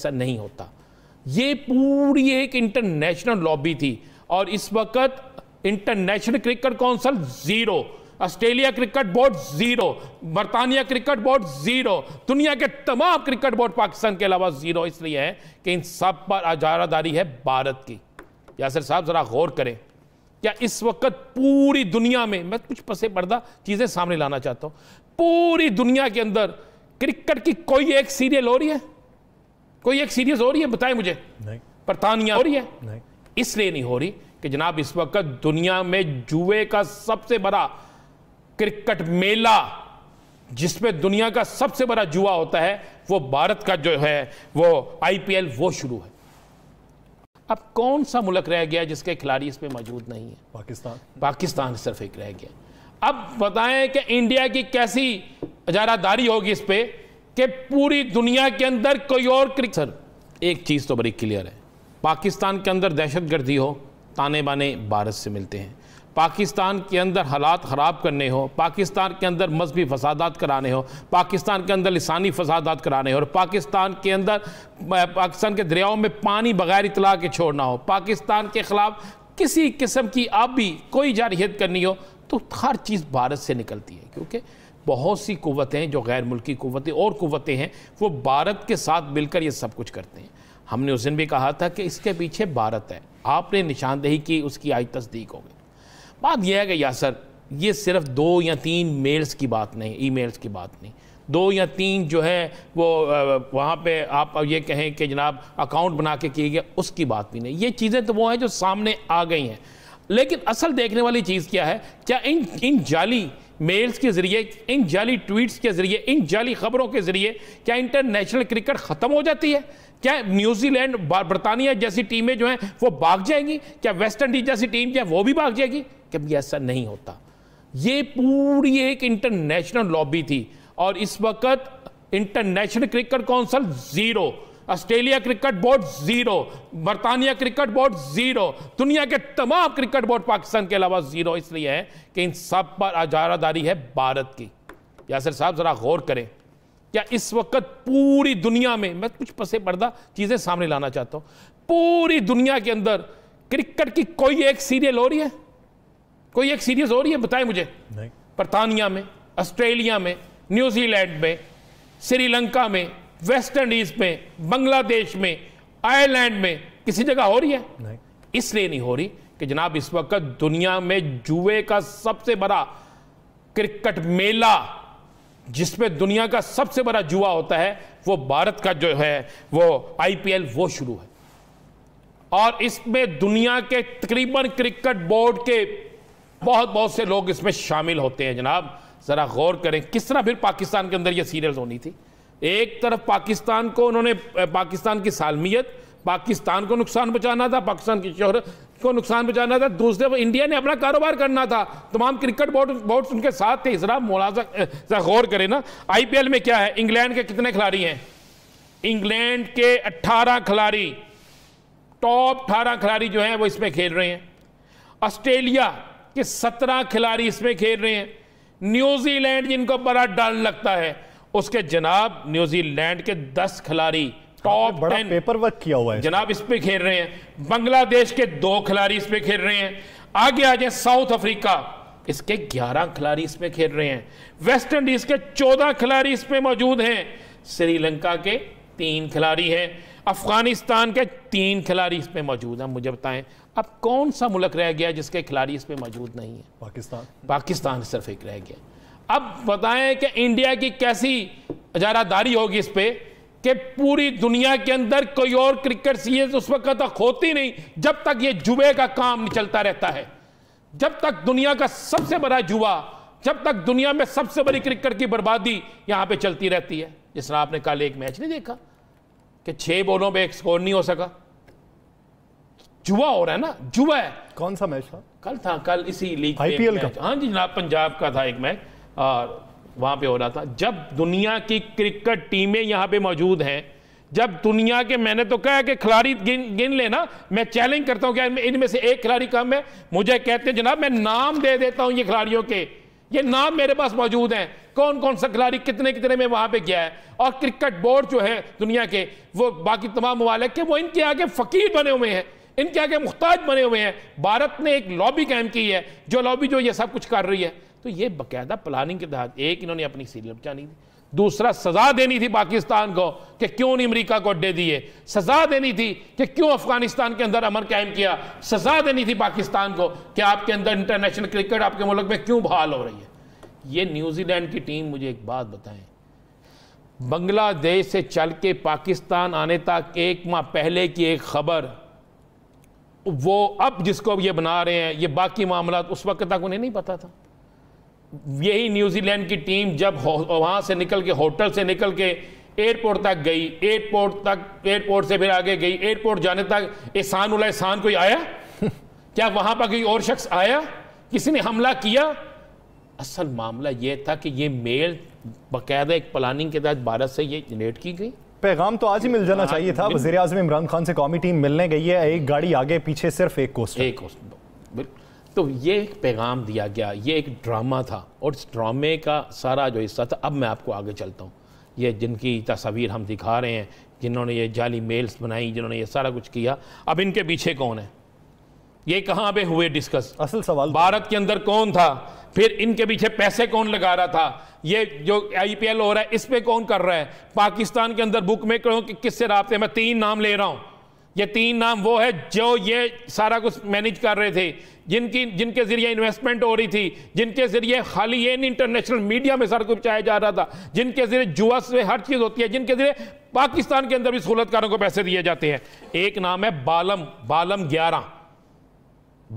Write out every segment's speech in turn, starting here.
ऐसा नहीं होता ये पूरी एक इंटरनेशनल लॉबी थी और इस वक्त International Cricket Council zero Australia cricket board zero बरतानिया क्रिकेट बोर्ड जीरो दुनिया के तमाम क्रिकेट बोर्ड पाकिस्तान के अलावा जीरो इसलिए है कि इन सब पर अजारादारी है भारत की यासर साहब ज़रा गौर करें क्या इस वक्त पूरी दुनिया में मैं कुछ पसे पर्दा चीज़ें सामने लाना चाहता हूं पूरी दुनिया के अंदर क्रिकेट की कोई एक सीरियल हो रही है कोई एक सीरियस हो रही है बताएं मुझे नहीं हो रही है नहीं इसलिए नहीं हो रही कि जनाब इस वक्त दुनिया में जुए का सबसे बड़ा क्रिकेट मेला जिसमें दुनिया का सबसे बड़ा जुआ होता है वो भारत का जो है वो आईपीएल वो शुरू है अब कौन सा मुल्क रह गया जिसके खिलाड़ी इसमें मौजूद नहीं है पाकिस्तान पाकिस्तान सिर्फ एक रह गया अब बताएं कि इंडिया की कैसी इजारादारी होगी इस पर कि पूरी दुनिया के अंदर कोई और क्रिक सर एक चीज़ तो बड़ी क्लियर है पाकिस्तान के अंदर दहशत गर्दी हो ताने बाने भारत से मिलते हैं पाकिस्तान के अंदर हालात ख़राब करने हो पाकिस्तान के अंदर मजहबी फसादात कराने हो पाकिस्तान के अंदर लसानी फसादात कराने हो और पाकिस्तान के अंदर पाकिस्तान के दरियाओं में पानी बगैर इतला के छोड़ना हो पाकिस्तान के ख़िलाफ़ किसी किस्म की आबी कोई जारहियत करनी हो तो हर चीज़ भारत से निकलती है क्योंकि बहुत सी कुतें जो गैर मुल्की कुतें और कुतें हैं वो भारत के साथ मिलकर ये सब कुछ करते हैं हमने उस दिन भी कहा था कि इसके पीछे भारत है आपने निशानदेही की उसकी आज तस्दीक हो गई बात यह है कि यासर ये सिर्फ दो या तीन मेल्स की बात नहीं ईमेल्स की बात नहीं दो या तीन जो है वो वहाँ पे आप ये कहें कि जनाब अकाउंट बना के किए गए उसकी बात भी नहीं ये चीज़ें तो वो हैं जो सामने आ गई हैं लेकिन असल देखने वाली चीज़ क्या है क्या इन इन जाली मेल्स के ज़रिए इन जाली ट्वीट्स के ज़रिए इन जाली खबरों के ज़रिए क्या इंटरनेशनल क्रिकेट ख़त्म हो जाती है क्या न्यूजीलैंड बरतानिया जैसी टीमें जो हैं वो भाग जाएंगी क्या वेस्ट इंडीज जैसी टीम जो है वो भी भाग जाएगी कभी ऐसा नहीं होता ये पूरी एक इंटरनेशनल लॉबी थी और इस वक्त International Cricket Council zero Australia cricket board zero बरतानिया क्रिकेट बोर्ड जीरो दुनिया के तमाम क्रिकेट बोर्ड पाकिस्तान के अलावा जीरो इसलिए है कि इन सब पर अजारादारी है भारत की यासर साहब ज़रा गौर करें क्या इस वक्त पूरी दुनिया में मैं कुछ पसे पर्दा चीज़ें सामने लाना चाहता हूं पूरी दुनिया के अंदर क्रिकेट की कोई एक सीरियल हो रही है कोई एक सीरीज हो रही है बताएं मुझे बरतानिया में ऑस्ट्रेलिया में न्यूजीलैंड में श्रीलंका में वेस्ट इंडीज में बांग्लादेश में आयरलैंड में किसी जगह हो रही है नहीं इसलिए नहीं हो रही कि जनाब इस वक्त दुनिया में जुए का सबसे बड़ा क्रिकेट मेला जिसमें दुनिया का सबसे बड़ा जुआ होता है वो भारत का जो है वो आईपीएल वो शुरू है और इसमें दुनिया के तकरीबन क्रिकेट बोर्ड के बहुत बहुत से लोग इसमें शामिल होते हैं जनाब ज़रा गौर करें किस तरह फिर पाकिस्तान के अंदर ये सीरियल होनी थी एक तरफ पाकिस्तान को उन्होंने पाकिस्तान की सालमियत पाकिस्तान को नुकसान बचाना था पाकिस्तान की शहरत को नुकसान बचाना था दूसरे पर इंडिया ने अपना कारोबार करना था तमाम क्रिकेट बोर्ड बोर्ड उनके साथ थे इसरा मुलाजा गौर करें ना आईपीएल में क्या है इंग्लैंड के कितने खिलाड़ी हैं इंग्लैंड के 18 खिलाड़ी टॉप 18 खिलाड़ी जो हैं वो इसमें खेल रहे हैं ऑस्ट्रेलिया के सत्रह खिलाड़ी इसमें खेल रहे हैं न्यूजीलैंड जिनको बड़ा डर लगता है उसके जनाब न्यूजीलैंड के दस खिलाड़ी टॉप टेन पेपर वर्क किया हुआ है जनाब इस पे खेल रहे हैं बांग्लादेश के दो खिलाड़ी इस खेल रहे हैं आगे आ जाए साउथ अफ्रीका इसके ग्यारह खिलाड़ी इसमें खेल रहे हैं वेस्ट इंडीज के चौदह खिलाड़ी इसमें मौजूद हैं श्रीलंका के तीन खिलाड़ी हैं अफगानिस्तान के तीन खिलाड़ी इसमें मौजूद हैं मुझे बताएं अब कौन सा मुल्क रह गया जिसके खिलाड़ी इसमें मौजूद नहीं है पाकिस्तान पाकिस्तान सिर्फ एक रह गया अब बताएं कि इंडिया की कैसी जारादारी होगी इस पर कि पूरी दुनिया के अंदर कोई और क्रिकेट सीरीज उस वक्त तक होती नहीं जब तक ये जुबे का काम चलता रहता है जब तक दुनिया का सबसे बड़ा जुआ जब तक दुनिया में सबसे बड़ी क्रिकेट की बर्बादी यहां पे चलती रहती है जिस तरह आपने कल एक मैच नहीं देखा कि छह बॉलों पे एक स्कोर नहीं हो सका जुआ हो रहा है ना जुआ है कौन सा मैच था कल था कल इसी लीग आईपीएल का हाँ जी जनाब पंजाब का था एक मैच वहाँ पे हो रहा था जब दुनिया की क्रिकेट टीमें यहाँ पे मौजूद हैं जब दुनिया के मैंने तो कहा कि खिलाड़ी गिन गिन लेना मैं चैलेंज करता हूँ क्या इनमें से एक खिलाड़ी कम है मुझे कहते हैं जनाब मैं नाम दे देता हूँ ये खिलाड़ियों के ये नाम मेरे पास मौजूद हैं कौन कौन सा खिलाड़ी कितने कितने में वहाँ पे गया है और क्रिकेट बोर्ड जो है दुनिया के वो बाकी तमाम ममालिक वो इनके आगे फ़कीर बने हुए हैं इनके आगे मुख्ताज बने हुए हैं भारत ने एक लॉबी कायम की है जो लॉबी जो ये सब कुछ कर रही है तो ये बाकायदा प्लानिंग के तहत एक इन्होंने अपनी सीरियल बचानी थी दूसरा सजा देनी थी पाकिस्तान को कि क्यों नहीं अमरीका को अड्डे दिए सजा देनी थी कि क्यों अफगानिस्तान के अंदर अमर कायम किया सजा देनी थी पाकिस्तान को कि आपके अंदर इंटरनेशनल क्रिकेट आपके मुल्क में क्यों बहाल हो रही है ये न्यूजीलैंड की टीम मुझे एक बात बताएं बांग्लादेश से चल के पाकिस्तान आने तक एक माह पहले की एक खबर वो अब जिसको ये बना रहे हैं ये बाकी मामला उस वक्त तक उन्हें नहीं पता था यही न्यूजीलैंड की टीम जब वहां से निकल के होटल से निकल के एयरपोर्ट तक गई एयरपोर्ट तक एयरपोर्ट से फिर आगे गई एयरपोर्ट जाने तक एहसान उल्ला एहसान कोई आया क्या वहां पर कोई और शख्स आया किसी ने हमला किया असल मामला यह था कि यह मेल बाकायदा एक प्लानिंग के तहत भारत से ये जनरेट की गई पैगाम तो आज ही मिल जाना हाँ, चाहिए था वजीर आजम इमरान खान से कौमी टीम मिलने गई है एक गाड़ी आगे पीछे सिर्फ एक कोस्ट एक कोस्ट बिल्कुल तो ये एक पैगाम दिया गया ये एक ड्रामा था और इस ड्रामे का सारा जो हिस्सा था अब मैं आपको आगे चलता हूँ ये जिनकी तस्वीर हम दिखा रहे हैं जिन्होंने ये जाली मेल्स बनाई जिन्होंने ये सारा कुछ किया अब इनके पीछे कौन है ये कहाँ पे हुए डिस्कस असल सवाल भारत के अंदर कौन था फिर इनके पीछे पैसे कौन लगा रहा था ये जो आईपीएल हो रहा है इस पर कौन कर रहा है पाकिस्तान के अंदर बुक में किससे रबते मैं तीन नाम ले रहा हूँ ये तीन नाम वो है जो ये सारा कुछ मैनेज कर रहे थे जिनकी जिनके ज़रिए इन्वेस्टमेंट हो रही थी जिनके ज़रिए खाली ये इंटरनेशनल मीडिया में सारा कुछ पहुँचाया जा रहा था जिनके ज़रिए जुआ से हर चीज़ होती है जिनके ज़रिए पाकिस्तान के अंदर भी सहूलतकारों को पैसे दिए जाते हैं एक नाम है बालम बालम ग्यारह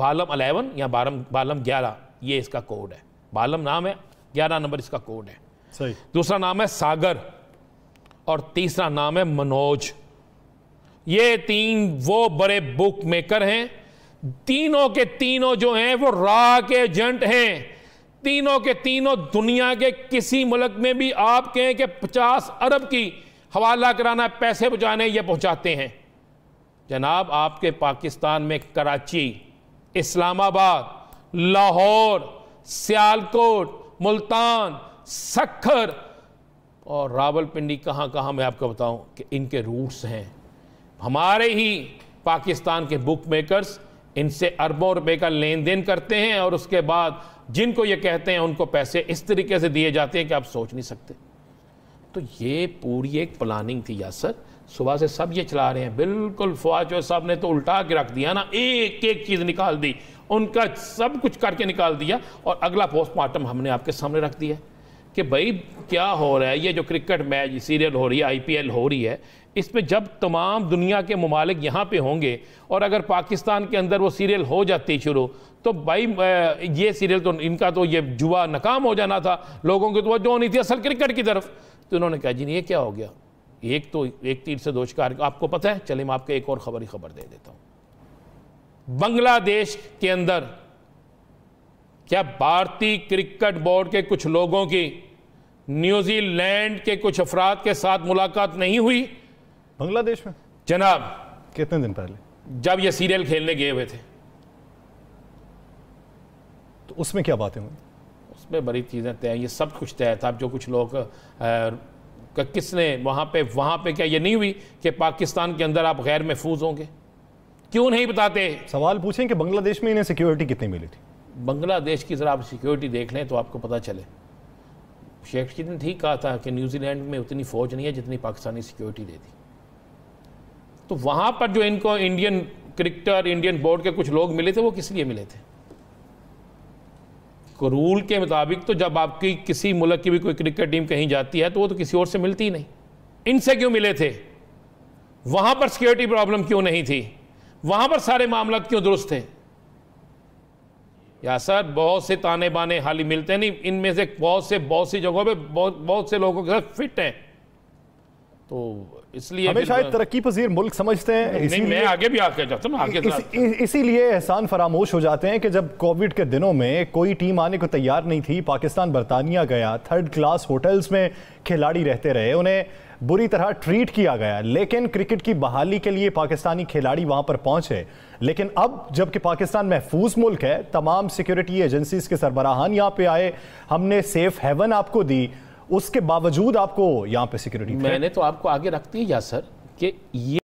बालम अलेवन या बालम बालम ग्यारह ये इसका कोड है बालम नाम है ग्यारह नंबर इसका कोड है सही दूसरा नाम है सागर और तीसरा नाम है मनोज ये तीन वो बड़े बुक मेकर हैं तीनों के तीनों जो हैं वो रा के एजेंट हैं तीनों के तीनों दुनिया के किसी मुल्क में भी आप कहें कि 50 अरब की हवाला कराना पैसे बचाने ये पहुंचाते हैं जनाब आपके पाकिस्तान में कराची इस्लामाबाद लाहौर सियालकोट मुल्तान सखर और रावलपिंडी कहाँ कहां मैं आपको बताऊं कि इनके रूट्स हैं हमारे ही पाकिस्तान के बुक मेकर्स इनसे अरबों रुपए का लेन देन करते हैं और उसके बाद जिनको ये कहते हैं उनको पैसे इस तरीके से दिए जाते हैं कि आप सोच नहीं सकते तो ये पूरी एक प्लानिंग थी यासर सुबह से सब ये चला रहे हैं बिल्कुल फवाज साहब ने तो उल्टा के रख दिया ना एक एक चीज़ निकाल दी उनका सब कुछ करके निकाल दिया और अगला पोस्टमार्टम हमने आपके सामने रख दिया कि भाई क्या हो रहा है ये जो क्रिकेट मैच सीरियल हो रही है आईपीएल हो रही है इसमें जब तमाम दुनिया के ममालिक यहाँ पे होंगे और अगर पाकिस्तान के अंदर वो सीरियल हो जाती शुरू तो भाई ये सीरियल तो इनका तो ये जुआ नाकाम हो जाना था लोगों की तो जो नहीं थी असल क्रिकेट की तरफ तो उन्होंने कहा जी नहीं ये क्या हो गया एक तो एक तीर से दो शिकार आपको पता है चलिए मैं आपको एक और खबर ही खबर दे देता हूँ बांग्लादेश के अंदर क्या भारतीय क्रिकेट बोर्ड के कुछ लोगों की न्यूजीलैंड के कुछ अफराद के साथ मुलाकात नहीं हुई बांग्लादेश में जनाब कितने दिन पहले जब ये सीरियल खेलने गए हुए थे तो उसमें क्या बातें हुई उसमें बड़ी चीज़ें तय ये सब कुछ तय था जो कुछ लोग आ, किसने वहां पे वहां पे क्या ये नहीं हुई कि पाकिस्तान के अंदर आप गैर महफूज होंगे क्यों नहीं बताते सवाल पूछें कि बांग्लादेश में इन्हें सिक्योरिटी कितनी मिली थी बांग्लादेश की जरा आप सिक्योरिटी देख लें तो आपको पता चले शेख जी ने ठीक कहा था कि न्यूजीलैंड में उतनी फ़ौज नहीं है जितनी पाकिस्तानी सिक्योरिटी दे दी तो वहां पर जो इनको इंडियन क्रिकेटर इंडियन बोर्ड के कुछ लोग मिले थे वो किस लिए मिले थे रूल के मुताबिक तो जब आपकी किसी मुल्क की भी कोई क्रिकेट टीम कहीं जाती है तो वो तो किसी और से मिलती ही नहीं इनसे क्यों मिले थे वहां पर सिक्योरिटी प्रॉब्लम क्यों नहीं थी वहां पर सारे मामला क्यों दुरुस्त थे या सर बहुत से ताने बाने हाल ही मिलते नहीं इनमें से बहुत से बहुत सी जगहों पे बहुत बहुत से लोगों के साथ फिट हैं तो इसलिए हमें शायद तरक्की पजीर मुल्क समझते हैं नहीं, नहीं मैं आगे भी आके जाता हूँ आगे इस, इसीलिए एहसान फरामोश हो जाते हैं कि जब कोविड के दिनों में कोई टीम आने को तैयार नहीं थी पाकिस्तान बरतानिया गया थर्ड क्लास होटल्स में खिलाड़ी रहते रहे उन्हें बुरी तरह ट्रीट किया गया लेकिन क्रिकेट की बहाली के लिए पाकिस्तानी खिलाड़ी वहां पर पहुंचे लेकिन अब जबकि पाकिस्तान महफूज मुल्क है तमाम सिक्योरिटी एजेंसीज के सरबराहान यहाँ पे आए हमने सेफ हेवन आपको दी उसके बावजूद आपको यहाँ पे सिक्योरिटी मैंने तो आपको आगे रख है या सर कि ये